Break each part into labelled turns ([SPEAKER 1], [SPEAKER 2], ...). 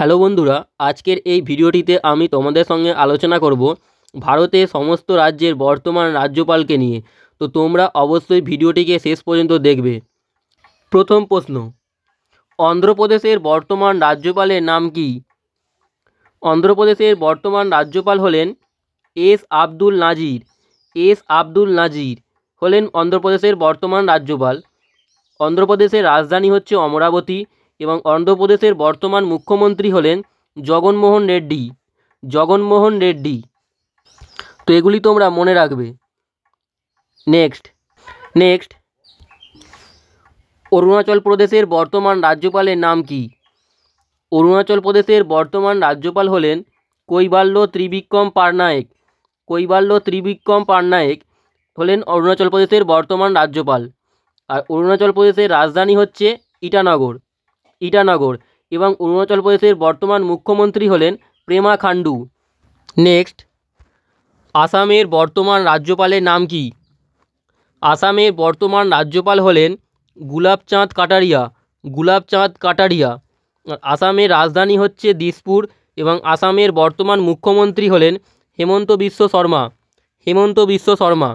[SPEAKER 1] hello বন্ধুরা আজকের এই ভিডিওটিতে আমি তোমাদের সঙ্গে আলোচনা করব ভারতের সমস্ত রাজ্যের বর্তমান রাজ্যপালকে নিয়ে তো তোমরা অবশ্যই ভিডিওটিকে শেষ পর্যন্ত দেখবে প্রথম প্রশ্ন অন্ধ্রপ্রদেশের বর্তমান রাজ্যপালের নাম কি অন্ধ্রপ্রদেশের বর্তমান রাজ্যপাল হলেন এস আব্দুল নাজির এস আব্দুল নাজির হলেন অন্ধ্রপ্রদেশের বর্তমান রাজ্যপাল অন্ধ্রপ্রদেশের রাজধানী হচ্ছে অমরাবতী এবং অন্ধ্রপ্রদেশের বর্তমান মুখ্যমন্ত্রী হলেন জগনমোহন রেড্ডি জগনমোহন রেড্ডি তো এগুলি তোমরা মনে রাখবে নেক্সট নেক্সট অরুণাচল প্রদেশের বর্তমান রাজ্যপালের নাম কি অরুণাচল প্রদেশের বর্তমান রাজ্যপাল হলেন কৈবাল্য ত্রিবিক্রম পারনায়েক কৈবাল্য ত্রিবিক্রম পারনায়েক হলেন অরুণাচল প্রদেশের বর্তমান রাজ্যপাল আর অরুণাচল প্রদেশের রাজধানী হচ্ছে ইটানগর ইটানগর এবং অরুণাচল প্রদেশের বর্তমান মুখ্যমন্ত্রী হলেন প্রেমা খান্ডু নেক্সট আসামের বর্তমান রাজ্যপালের নাম কি আসামের বর্তমান রাজ্যপাল হলেন গুলাবচাঁদ কাটারিয়া গুলাবচাঁদ কাটারিয়া আসামের রাজধানী হচ্ছে দিসপুর এবং আসামের বর্তমান মুখ্যমন্ত্রী হলেন হেমন্ত বিশ্ব শর্মা হেমন্ত বিশ্ব শর্মা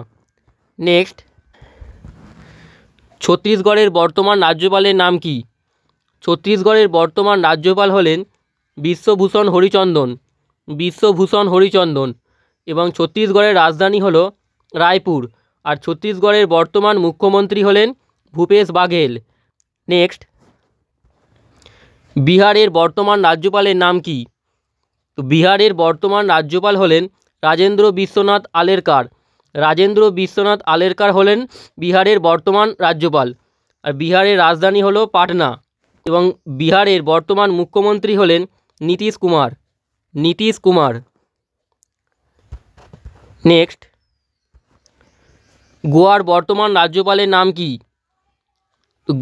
[SPEAKER 1] নেক্সট ছত্তিশগড়ের বর্তমান রাজ্যপালের নাম কী ছত্তিশগড়ের বর্তমান রাজ্যপাল হলেন বিশ্বভূষণ হরিচন্দন বিশ্বভূষণ হরিচন্দন এবং ছত্তিশগড়ের রাজধানী হল রায়পুর আর ছত্তিশগড়ের বর্তমান মুখ্যমন্ত্রী হলেন ভূপেশ বাঘেল নেক্সট বিহারের বর্তমান রাজ্যপালের নাম কি বিহারের বর্তমান রাজ্যপাল হলেন রাজেন্দ্র বিশ্বনাথ আলেরকার রাজেন্দ্র বিশ্বনাথ আলেরকার হলেন বিহারের বর্তমান রাজ্যপাল আর বিহারের রাজধানী হলো পাটনা এবং বিহারের বর্তমান মুখ্যমন্ত্রী হলেন নীতিশ কুমার নীতিশ কুমার নেক্সট গোয়ার বর্তমান রাজ্যপালের নাম কি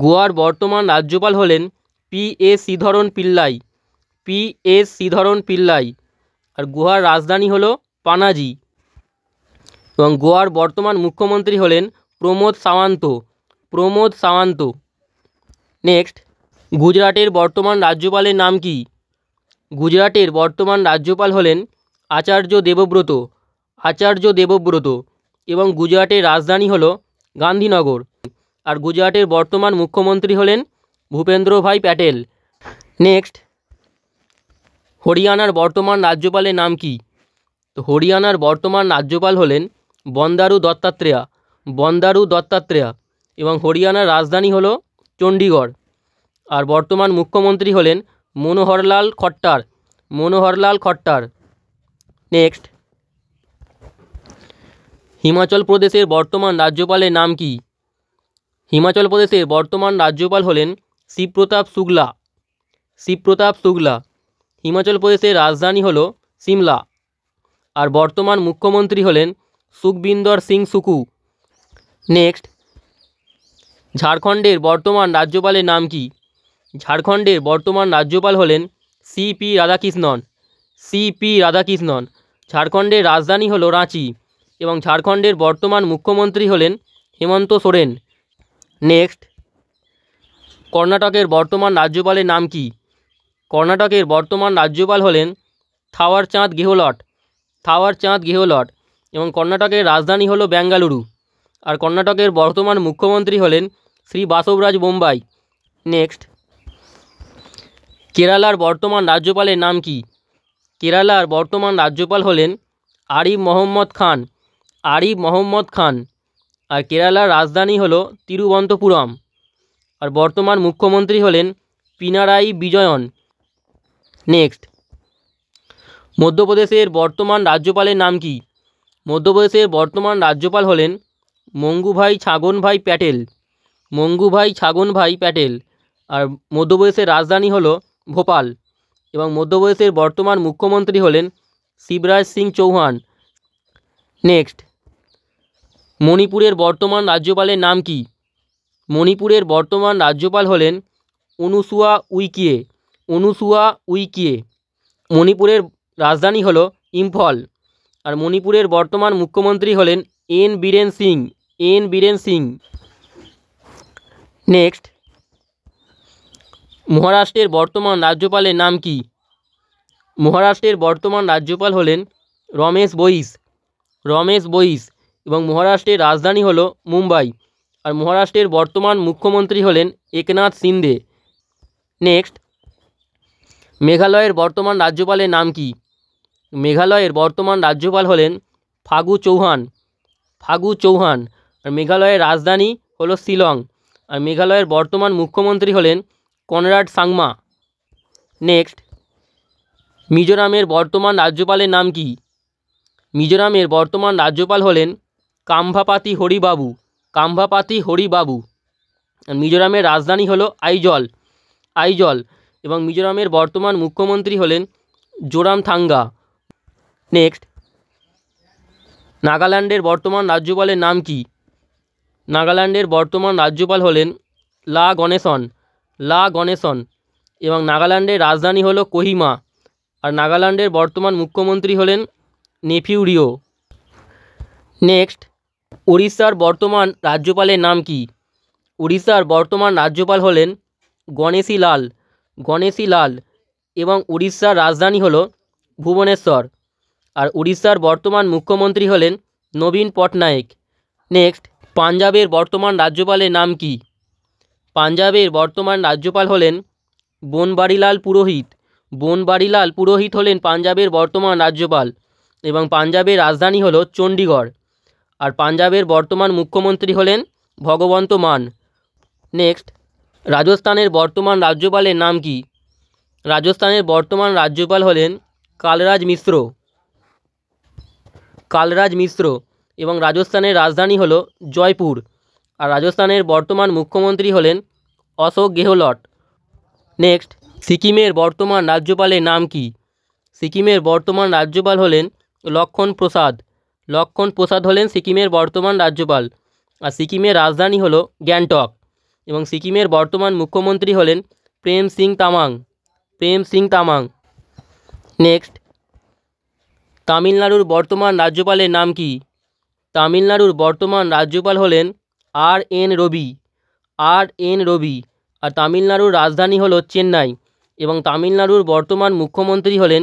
[SPEAKER 1] গোয়ার বর্তমান রাজ্যপাল হলেন P A Sreedharan Pillai P A Sreedharan Pillai আর গোয়ার রাজধানী হল পানাজি এবং গোয়ার বর্তমান মুখ্যমন্ত্রী হলেন প্রমোদ সাওয়ান্ত প্রমোদ সাওয়ান্ত নেক্সট গুজরাটের বর্তমান রাজ্যপালের নাম কী গুজরাটের বর্তমান রাজ্যপাল হলেন আচার্য দেবব্রত আচার্য দেবব্রত এবং গুজরাটের রাজধানী হল গান্ধীনগর আর গুজরাটের বর্তমান মুখ্যমন্ত্রী হলেন ভূপেন্দ্রভাই প্যাটেল নেক্সট হরিয়ানার বর্তমান রাজ্যপালের নাম কি তো হরিয়ানার বর্তমান রাজ্যপাল হলেন বন্দারু দত্তাত্রেয়া বন্দারু দত্তাত্রেয়া এবং হরিয়ানার রাজধানী হল চণ্ডীগড় আর বর্তমান মুখ্যমন্ত্রী হলেন মনোহরলাল খট্টার মনোহরলাল খট্টার নেক্সট হিমাচল প্রদেশের বর্তমান রাজ্যপালের নাম কি হিমাচল প্রদেশের বর্তমান রাজ্যপাল হলেন শিবপ্রতাপ শুক্লা শিবপ্রতাপ শুক্লা হিমাচল প্রদেশের রাজধানী হল সিমলা আর বর্তমান মুখ্যমন্ত্রী হলেন সুখবিন্দর সিং সুকু নেক্সট ঝাড়খণ্ডের বর্তমান রাজ্যপালের নাম কি ঝাড়খণ্ডের বর্তমান রাজ্যপাল হলেন সিপি রাধাকৃষ্ণন সিপি রাধাকৃষ্ণন ঝাড়খণ্ডের রাজধানী হলো রাঁচি এবং ঝাড়খণ্ডের বর্তমান মুখ্যমন্ত্রী হলেন হেমন্ত সোরেন নেক্সট কর্ণাটকের বর্তমান রাজ্যপালের নাম কি কর্ণাটকের বর্তমান রাজ্যপাল হলেন থাওয়ার চাঁদ গেহলট থাওয়ার চাঁদ গেহলট এবং কর্ণাটকের রাজধানী হলো বেঙ্গালুরু আর কর্ণাটকের বর্তমান মুখ্যমন্ত্রী হলেন শ্রী বাসবরাজ বোম্বাই নেক্সট কেরালার বর্তমান রাজ্যপালের নাম কি কেরালার বর্তমান রাজ্যপাল হলেন আরিফ মোহাম্মদ খান আরিফ মোহাম্মদ খান আর কেরালার রাজধানী হল তিরুবন্তপুরম আর বর্তমান মুখ্যমন্ত্রী হলেন পিনারাই বিজয়ন নেক্সট মধ্যপ্রদেশের বর্তমান রাজ্যপালের নাম কি মধ্যপ্রদেশের বর্তমান রাজ্যপাল হলেন মঙ্গুভাই ছাগনভাই প্যাটেল মঙ্গুভাই ছাগনভাই প্যাটেল আর মধ্যপ্রদেশের রাজধানী হলো ভোপাল এবং মধ্যপ্রদেশের বর্তমান মুখ্যমন্ত্রী হলেন শিবরাজ সিং চৌহান নেক্সট মণিপুরের বর্তমান রাজ্যপালের নাম কি মণিপুরের বর্তমান রাজ্যপাল হলেন অনুসুয়া উইকিয়ে অনুসুয়া উইকিয়ে মণিপুরের রাজধানী হল ইম্ফল আর মণিপুরের বর্তমান মুখ্যমন্ত্রী হলেন N Biren Singh N Biren Singh next মহারাষ্ট্রের বর্তমান রাজ্যপালের নাম কি মহারাষ্ট্রের বর্তমান রাজ্যপাল হলেন রমেশ বইস রমেশ বইস এবং মহারাষ্ট্রের রাজধানী হল মুম্বাই আর মহারাষ্ট্রের বর্তমান মুখ্যমন্ত্রী হলেন একনাথ সিন্দে নেক্সট মেঘালয়ের বর্তমান রাজ্যপালের নাম কি মেঘালয়ের বর্তমান রাজ্যপাল হলেন ফাগু চৌহান ফাগু চৌহান আর মেঘালয়ের রাজধানী হলো শিলং আর মেঘালয়ের বর্তমান মুখ্যমন্ত্রী হলেন কনরাড সাংমা নেক্সট মিজোরামের বর্তমান রাজ্যপালের নাম কি মিজোরামের বর্তমান রাজ্যপাল হলেন কাম্ভাপাতি হরিবাবু কাম্ভাপাতি হরিবাবু মিজোরামের রাজধানী হলো আইজল আইজল এবং মিজোরামের বর্তমান মুখ্যমন্ত্রী হলেন জোরাম থাঙ্গা নেক্সট নাগাল্যান্ডের বর্তমান রাজ্যপালের নাম কি নাগাল্যান্ডের বর্তমান রাজ্যপাল হলেন লা গণেশন লা গণেশন এবং নাগাল্যান্ডের রাজধানী হল কোহিমা আর নাগাল্যান্ডের বর্তমান মুখ্যমন্ত্রী হলেন নেফিউরিও নেক্সট উড়িষ্যার বর্তমান রাজ্যপালের নাম কি উড়িষ্যার বর্তমান রাজ্যপাল হলেন গণেশী লাল গণেশী লাল এবং উড়িষ্যার রাজধানী হল ভুবনেশ্বর আর উড়িষ্যার বর্তমান মুখ্যমন্ত্রী হলেন নবীন পটনায়েক নেক্সট পাঞ্জাবের বর্তমান রাজ্যপালের নাম কী পাঞ্জাবের বর্তমান রাজ্যপাল হলেন বনবাড়িলাল পুরোহিত বনবাড়িলাল পুরোহিত হলেন পাঞ্জাবের বর্তমান রাজ্যপাল এবং পাঞ্জাবের রাজধানী হল চণ্ডীগড় আর পাঞ্জাবের বর্তমান মুখ্যমন্ত্রী হলেন ভগবন্ত মান নেক্সট রাজস্থানের বর্তমান রাজ্যপালের নাম কি রাজস্থানের বর্তমান রাজ্যপাল হলেন কালরাজ মিশ্র কালরাজ মিশ্র এবং রাজস্থানের রাজধানী হল জয়পুর আর রাজস্থানের বর্তমান মুখ্যমন্ত্রী হলেন অশোক গেহলট নেক্সট সিকিমের বর্তমান রাজ্যপালের নাম কি সিকিমের বর্তমান রাজ্যপাল হলেন লক্ষণ প্রসাদ লক্ষণ প্রসাদ হলেন সিকিমের বর্তমান রাজ্যপাল আর সিকিমের রাজধানী হলো গ্যাংটক এবং সিকিমের বর্তমান মুখ্যমন্ত্রী হলেন প্রেম সিং তামাং প্রেম সিং তামাং নেক্সট তামিলনাড়ুর বর্তমান রাজ্যপালের নাম কি তামিলনাড়ুর বর্তমান রাজ্যপাল হলেন আর এন রবি আর এন রবি আর তামিলনাড়ুর রাজধানী হলো চেন্নাই এবং তামিলনাড়ুর বর্তমান মুখ্যমন্ত্রী হলেন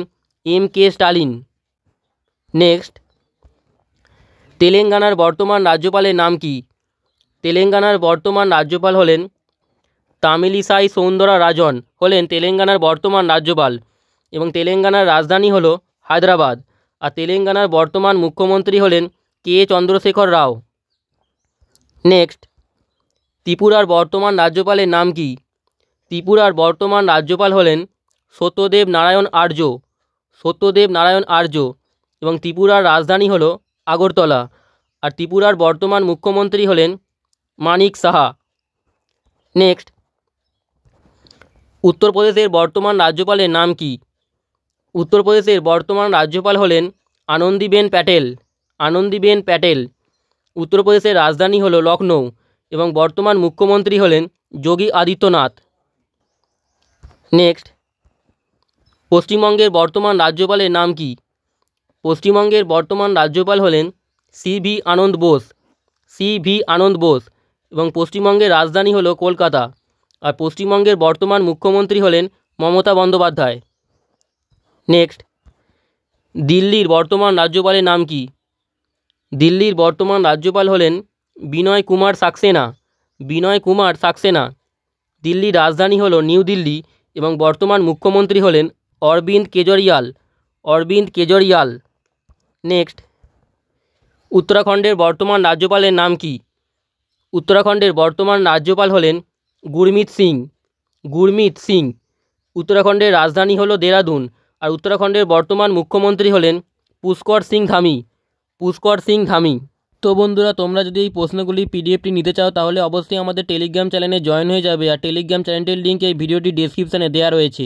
[SPEAKER 1] এম কে স্টালিন নেক্সট তেলেঙ্গানার বর্তমান রাজ্যপালের নাম কি তেলেঙ্গানার বর্তমান রাজ্যপাল হলেন তামিলিসাই সৌন্দরা রাজন হলেন তেলেঙ্গানার বর্তমান রাজ্যপাল এবং তেলেঙ্গানার রাজধানী হল হায়দ্রাবাদ আর তেলেঙ্গানার বর্তমান মুখ্যমন্ত্রী হলেন কে চন্দ্রশেখর রাও নেক্সট ত্রিপুরার বর্তমান রাজ্যপালের নাম কি ত্রিপুরার বর্তমান রাজ্যপাল হলেন সত্যদেব নারায়ণ আর্য সত্যদেব নারায়ণ আর্য এবং ত্রিপুরার রাজধানী হল আগরতলা আর ত্রিপুরার বর্তমান মুখ্যমন্ত্রী হলেন মানিক সাহা নেক্সট উত্তরপ্রদেশের বর্তমান রাজ্যপালের নাম কি উত্তরপ্রদেশের বর্তমান রাজ্যপাল হলেন আনন্দীবেন প্যাটেল আনন্দিবেন প্যাটেল উত্তরপ্রদেশের রাজধানী হল লখনৌ এবং বর্তমান মুখ্যমন্ত্রী হলেন যোগী আদিত্যনাথ নেক্সট পশ্চিমবঙ্গের বর্তমান রাজ্যপালের নাম কি পশ্চিমবঙ্গের বর্তমান রাজ্যপাল হলেন C V Ananda Bose C V Ananda Bose এবং পশ্চিমবঙ্গের রাজধানী হল কলকাতা আর পশ্চিমবঙ্গের বর্তমান মুখ্যমন্ত্রী হলেন মমতা বন্দ্যোপাধ্যায় নেক্সট দিল্লির বর্তমান রাজ্যপালের নাম কি দিল্লির বর্তমান রাজ্যপাল হলেন বিনয় কুমার সাক্সেনা বিনয় কুমার সাক্সেনা দিল্লির রাজধানী হল নিউ দিল্লি এবং বর্তমান মুখ্যমন্ত্রী হলেন অরবিন্দ কেজরিয়াল অরবিন্দ কেজরিয়াল নেক্সট উত্তরাখণ্ডের বর্তমান রাজ্যপালের নাম কি উত্তরাখণ্ডের বর্তমান রাজ্যপাল হলেন গুরমিত সিং গুরমিত সিং উত্তরাখণ্ডের রাজধানী হল দেরাদুন আর উত্তরাখণ্ডের বর্তমান মুখ্যমন্ত্রী হলেন পুষ্কর সিং ধামি পুষ্কর সিং ধামি তো বন্ধুরা তোমরা যদি এই প্রশ্নগুলি পিডিএফটি নিতে চাও তাহলে অবশ্যই আমাদের টেলিগ্রাম চ্যানেলে জয়েন হয়ে যাবে আর টেলিগ্রাম চ্যানেলটির লিঙ্ক এই ভিডিওটি ডিসক্রিপশানে দেওয়া রয়েছে